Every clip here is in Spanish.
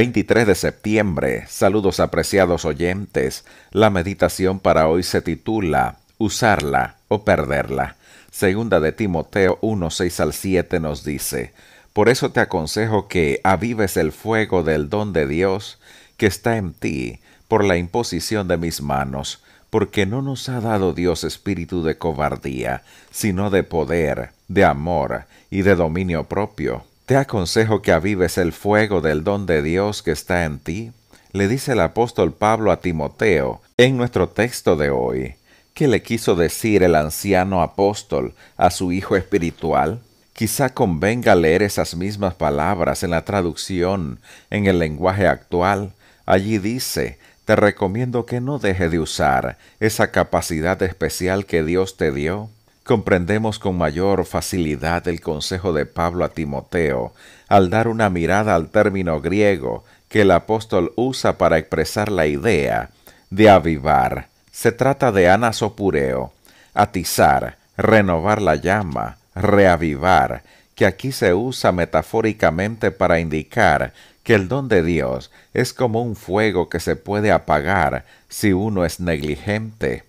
23 de septiembre. Saludos apreciados oyentes. La meditación para hoy se titula Usarla o perderla. Segunda de Timoteo 1, 6 al 7 nos dice, Por eso te aconsejo que avives el fuego del don de Dios que está en ti por la imposición de mis manos, porque no nos ha dado Dios espíritu de cobardía, sino de poder, de amor y de dominio propio. Te aconsejo que avives el fuego del don de Dios que está en ti, le dice el apóstol Pablo a Timoteo en nuestro texto de hoy. ¿Qué le quiso decir el anciano apóstol a su hijo espiritual? Quizá convenga leer esas mismas palabras en la traducción, en el lenguaje actual. Allí dice, te recomiendo que no deje de usar esa capacidad especial que Dios te dio comprendemos con mayor facilidad el consejo de Pablo a Timoteo al dar una mirada al término griego que el apóstol usa para expresar la idea de avivar. Se trata de anasopureo, atizar, renovar la llama, reavivar, que aquí se usa metafóricamente para indicar que el don de Dios es como un fuego que se puede apagar si uno es negligente.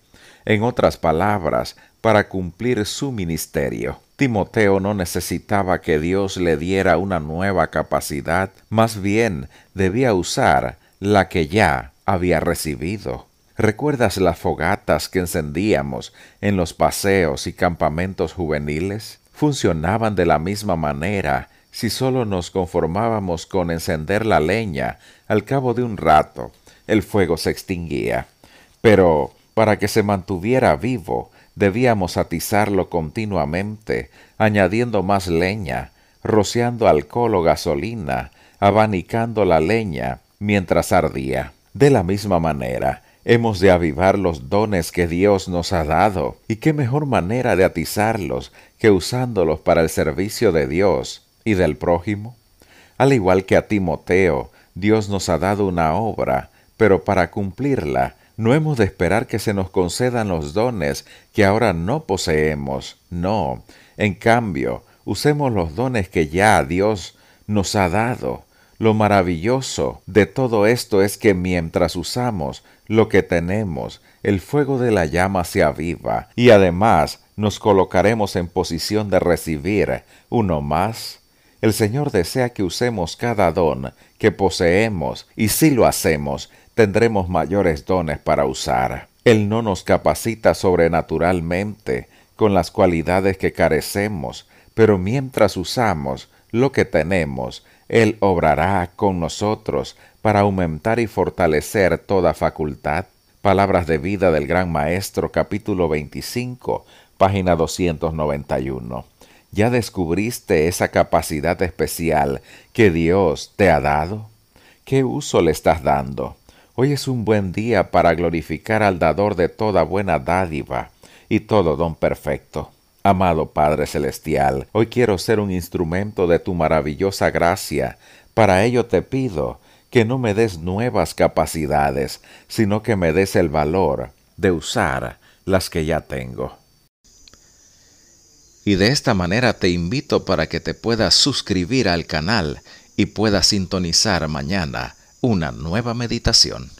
En otras palabras, para cumplir su ministerio. Timoteo no necesitaba que Dios le diera una nueva capacidad, más bien debía usar la que ya había recibido. ¿Recuerdas las fogatas que encendíamos en los paseos y campamentos juveniles? Funcionaban de la misma manera si solo nos conformábamos con encender la leña. Al cabo de un rato, el fuego se extinguía. Pero para que se mantuviera vivo, debíamos atizarlo continuamente, añadiendo más leña, rociando alcohol o gasolina, abanicando la leña mientras ardía. De la misma manera, hemos de avivar los dones que Dios nos ha dado, y qué mejor manera de atizarlos que usándolos para el servicio de Dios y del prójimo. Al igual que a Timoteo, Dios nos ha dado una obra, pero para cumplirla no hemos de esperar que se nos concedan los dones que ahora no poseemos, no. En cambio, usemos los dones que ya Dios nos ha dado. Lo maravilloso de todo esto es que mientras usamos lo que tenemos, el fuego de la llama se aviva y además nos colocaremos en posición de recibir uno más. El Señor desea que usemos cada don que poseemos y si lo hacemos, tendremos mayores dones para usar. Él no nos capacita sobrenaturalmente con las cualidades que carecemos, pero mientras usamos lo que tenemos, Él obrará con nosotros para aumentar y fortalecer toda facultad. Palabras de vida del Gran Maestro capítulo 25, página 291. ¿Ya descubriste esa capacidad especial que Dios te ha dado? ¿Qué uso le estás dando? Hoy es un buen día para glorificar al dador de toda buena dádiva y todo don perfecto. Amado Padre Celestial, hoy quiero ser un instrumento de tu maravillosa gracia. Para ello te pido que no me des nuevas capacidades, sino que me des el valor de usar las que ya tengo. Y de esta manera te invito para que te puedas suscribir al canal y puedas sintonizar mañana una nueva meditación.